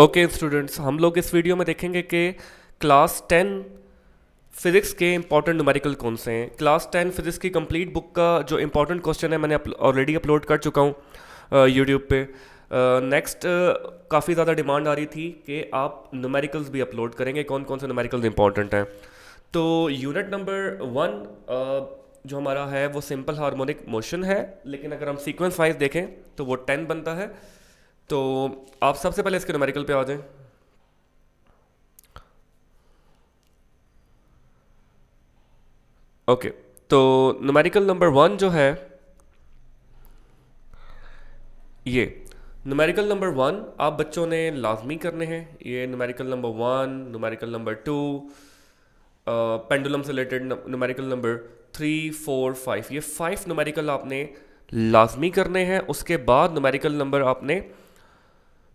okay students हम लोग इस वीडियो में देखेंगे कि क्लास टेन फिजिक्स के इंपॉर्टेंट न्यूमेरिकल कौन से हैं क्लास टेन फिजिक्स की कंप्लीट बुक का जो इंपॉर्टेंट क्वेश्चन है मैंने ऑलरेडी अपलोड कर चुका हूँ यूट्यूब पे नेक्स्ट uh, uh, काफ़ी ज़्यादा डिमांड आ रही थी कि आप न्यूमेरिकल्स भी अपलोड करेंगे कौन कौन से न्यूमेरिकल्स इंपॉर्टेंट हैं तो यूनिट नंबर वन जो हमारा है वो सिंपल हार्मोनिक मोशन है लेकिन अगर हम सीक्वेंस वाइज देखें तो वो टेन बनता है तो आप सबसे पहले इसके नोमेरिकल पे आ जाएं ओके तो नोमेरिकल नंबर वन जो है ये नोमेरिकल नंबर वन आप बच्चों ने लाजमी करने हैं ये numerical number one numerical number two pendulum से related numerical number three four five ये फाइव नोमेरिकल आपने लाजमी करने हैं उसके बाद नोमेरिकल नंबर आपने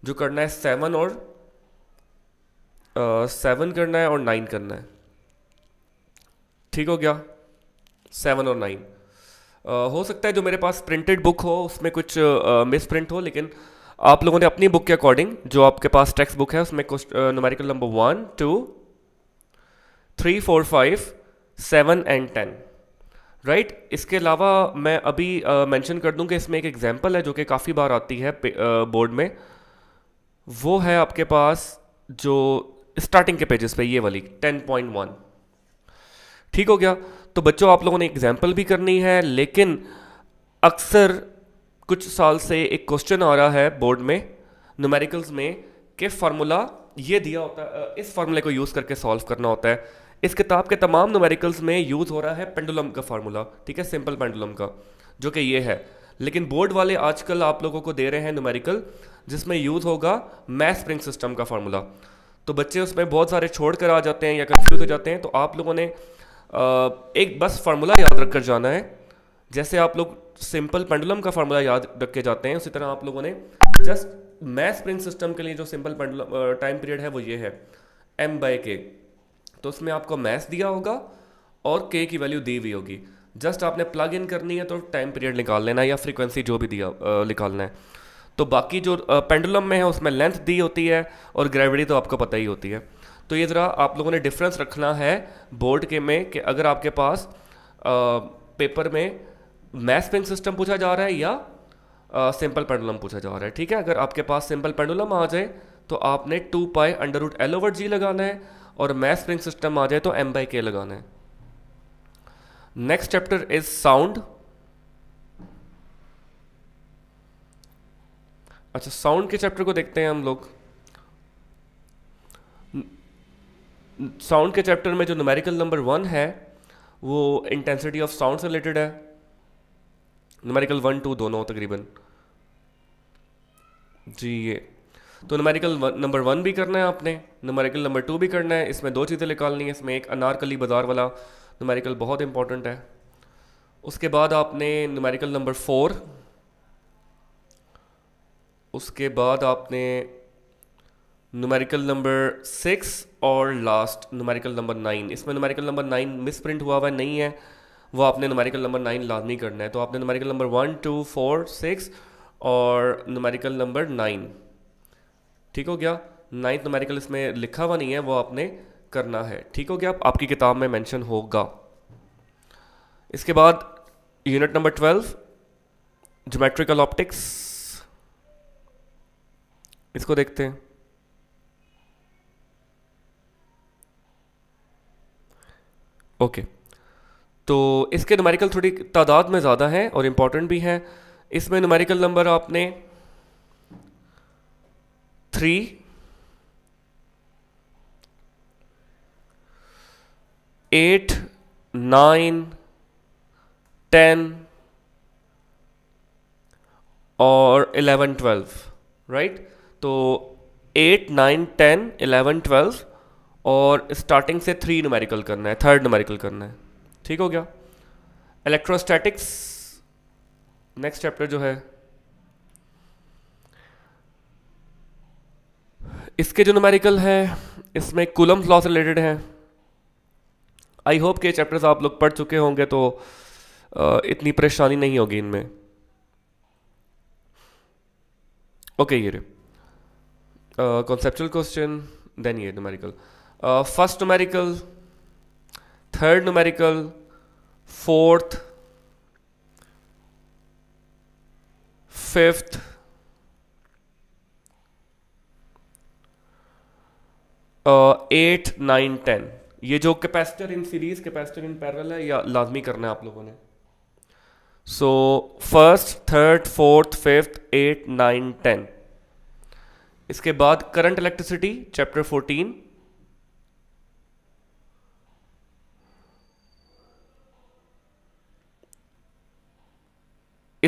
जो करना है सेवन और सेवन करना है और नाइन करना है ठीक हो गया सेवन और नाइन हो सकता है जो मेरे पास प्रिंटेड बुक हो उसमें कुछ मिस प्रिंट हो लेकिन आप लोगों ने अपनी बुक के अकॉर्डिंग जो आपके पास टेक्स्ट बुक है उसमें numerical number one two three four five seven and ten right इसके अलावा मैं अभी मेंशन uh, कर दूं कि इसमें एक एग्जांपल है जो कि काफ़ी बार आती है बोर्ड uh, में वो है आपके पास जो स्टार्टिंग के पेजेस पे ये वाली 10.1 ठीक हो गया तो बच्चों आप लोगों ने एग्जाम्पल भी करनी है लेकिन अक्सर कुछ साल से एक क्वेश्चन आ रहा है बोर्ड में न्यूमेरिकल्स में कि फार्मूला ये दिया होता है इस फार्मूले को यूज़ करके सॉल्व करना होता है इस किताब के तमाम न्यूमेरिकल्स में यूज़ हो रहा है पेंडुलम का फार्मूला ठीक है सिंपल पेंडुलम का जो कि ये है लेकिन बोर्ड वाले आजकल आप लोगों को दे रहे हैं न्यूमेरिकल जिसमें यूज़ होगा मैथ स्प्रिंग सिस्टम का फार्मूला तो बच्चे उसमें बहुत सारे छोड़ कर आ जाते हैं या कन्फ्यूज हो जाते हैं तो आप लोगों ने एक बस फार्मूला याद रख कर जाना है जैसे आप लोग सिंपल पेंडुलम का फार्मूला याद रख के जाते हैं उसी तरह आप लोगों ने जस्ट मैथ स्प्रिंग सिस्टम के लिए जो सिंपल पेंडुलम टाइम पीरियड है वो ये है एम बाई के तो उसमें आपको मैथ दिया होगा और के की वैल्यू दी हुई होगी जस्ट आपने प्लग इन करनी है तो टाइम पीरियड निकाल लेना है या फ्रीक्वेंसी जो भी दिया निकालना है तो बाकी जो पेंडुलम में है उसमें लेंथ दी होती है और ग्रेविटी तो आपको पता ही होती है तो ये ज़रा आप लोगों ने डिफरेंस रखना है बोर्ड के में कि अगर आपके पास आ, पेपर में मैथ पेन सिस्टम पूछा जा रहा है या आ, सिंपल पेंडुलम पूछा जा रहा है ठीक है अगर आपके पास सिंपल पेंडुलम आ जाए तो आपने two pi under root L over G लगाना है और मैथ स्प्रिंग सिस्टम आ जाए तो एम बाई के लगाना है नेक्स्ट चैप्टर इज साउंड अच्छा साउंड के चैप्टर को देखते हैं हम लोग साउंड के चैप्टर में जो न्यूमेरिकल नंबर वन है वो इंटेंसिटी ऑफ साउंड से रिलेटेड है न्यूमेरिकल वन टू दोनों तकरीबन जी ये तो न्यूमेरिकल नंबर वन भी करना है आपने न्यूमेरिकल नंबर टू भी करना है इसमें दो चीज़ें निकालनी है इसमें एक अनारकली बाजार वाला न्यूमेरिकल बहुत इंपॉर्टेंट है उसके बाद आपने न्यूमेरिकल नंबर फोर उसके बाद आपने नुमेरिकल नंबर सिक्स और लास्ट नुमेरिकल नंबर नाइन इसमें numerical number nine misprint हुआ हुआ नहीं है वो आपने नुमेरिकल नंबर नाइन लाजमी करना है तो आपने numerical number one two four six और नुमेरिकल नंबर नाइन ठीक हो गया नाइन्थ नुमेरिकल इसमें लिखा हुआ नहीं है वो आपने करना है ठीक हो गया आपकी किताब में मैंशन होगा इसके बाद unit number twelve geometrical optics इसको देखते हैं ओके तो इसके नुमेरिकल थोड़ी तादाद में ज़्यादा है और इम्पॉर्टेंट भी है इसमें नुमेरिकल नंबर आपने थ्री एट नाइन टेन और इलेवन ट्वेल्व राइट तो eight nine ten eleven twelve और स्टार्टिंग से थ्री नुमेरिकल करना है थर्ड नुमेरिकल करना है ठीक हो गया इलेक्ट्रोस्टैटिक्स नेक्स्ट चैप्टर जो है इसके जो नुमेरिकल है इसमें कुलम्स लॉ से रिलेटेड है आई होप के चैप्टर्स आप लोग पढ़ चुके होंगे तो इतनी परेशानी नहीं होगी इनमें ओके ये रे कॉन्सेप्चुअल क्वेश्चन देन ये numerical first numerical third numerical fourth fifth eight nine ten ये जो capacitor in series capacitor in parallel है या लाजमी करना है आप लोगों ने so first third fourth fifth eight nine ten इसके बाद करंट इलेक्ट्रिसिटी चैप्टर 14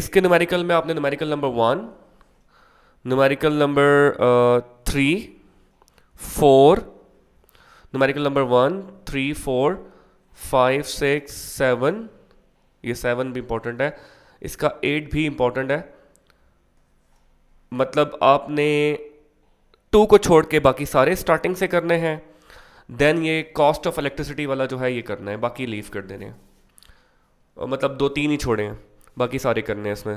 इसके नुमेरिकल में आपने numerical number one numerical number three four numerical number one three four five six seven ये सेवन भी इंपॉर्टेंट है इसका एट भी इंपॉर्टेंट है मतलब आपने टू को छोड़ के बाकी सारे स्टार्टिंग से करने हैं देन ये कॉस्ट ऑफ इलेक्ट्रिसिटी वाला जो है ये करना है बाकी लीव कर देने हैं मतलब दो तीन ही छोड़े हैं बाकी सारे करने हैं इसमें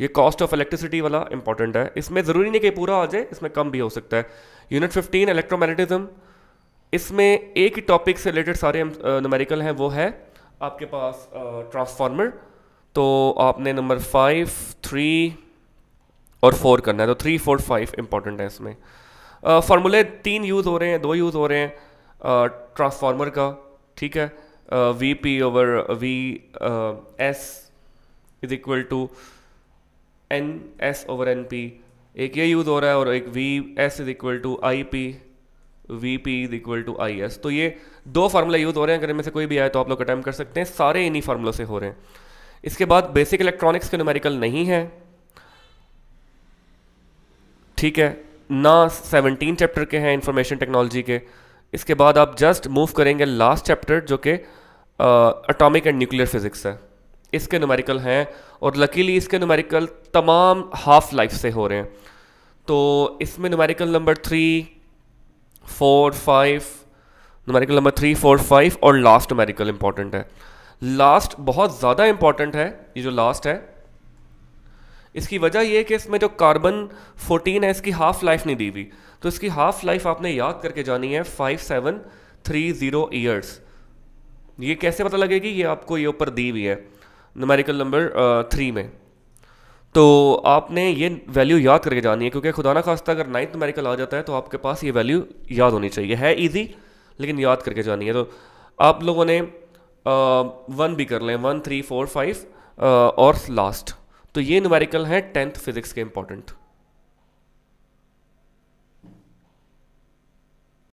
ये कॉस्ट ऑफ इलेक्ट्रिसिटी वाला इंपॉर्टेंट है इसमें ज़रूरी नहीं कि पूरा आ जाए इसमें कम भी हो सकता है यूनिट फिफ्टीन इलेक्ट्रोमैग्नेटिज्म इसमें एक ही टॉपिक से रिलेटेड सारे नमेरिकल हैं वो है आपके पास ट्रांसफार्मर तो आपने नंबर फाइव थ्री और फोर करना है तो थ्री फोर फाइव इंपॉर्टेंट है इसमें फार्मूले तीन यूज़ हो रहे हैं दो यूज़ हो रहे हैं ट्रांसफार्मर का ठीक है V P over V S is equal to N S over N P एक ये यूज़ हो रहा है और एक V S is equal to I P V P is equal to I S तो ये दो फार्मूला यूज़ हो रहे हैं अगर इनमें से कोई भी आए तो आप लोग अटैम्प्ट कर सकते हैं सारे इन्हीं फार्मूलों से हो रहे हैं इसके बाद बेसिक इलेक्ट्रॉनिक्स के न्यूमेरिकल नहीं है ठीक है ना सेवनटीन चैप्टर के हैं इंफॉर्मेशन टेक्नोलॉजी के इसके बाद आप जस्ट मूव करेंगे लास्ट चैप्टर जो कि अटोमिक एंड न्यूक्लियर फिजिक्स है इसके नुमेरिकल हैं और लकीली इसके नुमेरिकल तमाम हाफ लाइफ से हो रहे हैं तो इसमें numerical number three four five numerical number three four five और लास्ट नुमेरिकल इंपॉर्टेंट है लास्ट बहुत ज़्यादा इंपॉर्टेंट है ये जो लास्ट है इसकी वजह यह कि इसमें जो कार्बन 14 है इसकी हाफ लाइफ नहीं दी हुई तो इसकी हाफ लाइफ आपने याद करके जानी है five seven three zero years ये कैसे पता लगेगी ये आपको ये ऊपर दी हुई है नमेरिकल नंबर थ्री में तो आपने ये वैल्यू याद करके जानी है क्योंकि खुदा ना खास्ता अगर नाइन्थ नमेरिकल आ जाता है तो आपके पास ये वैल्यू याद होनी चाहिए है ईजी लेकिन याद करके जानी है तो आप लोगों ने वन भी कर लें वन थ्री फोर फाइव और लास्ट तो ये न्यूमेरिकल हैं टेंथ फिजिक्स के इंपॉर्टेंट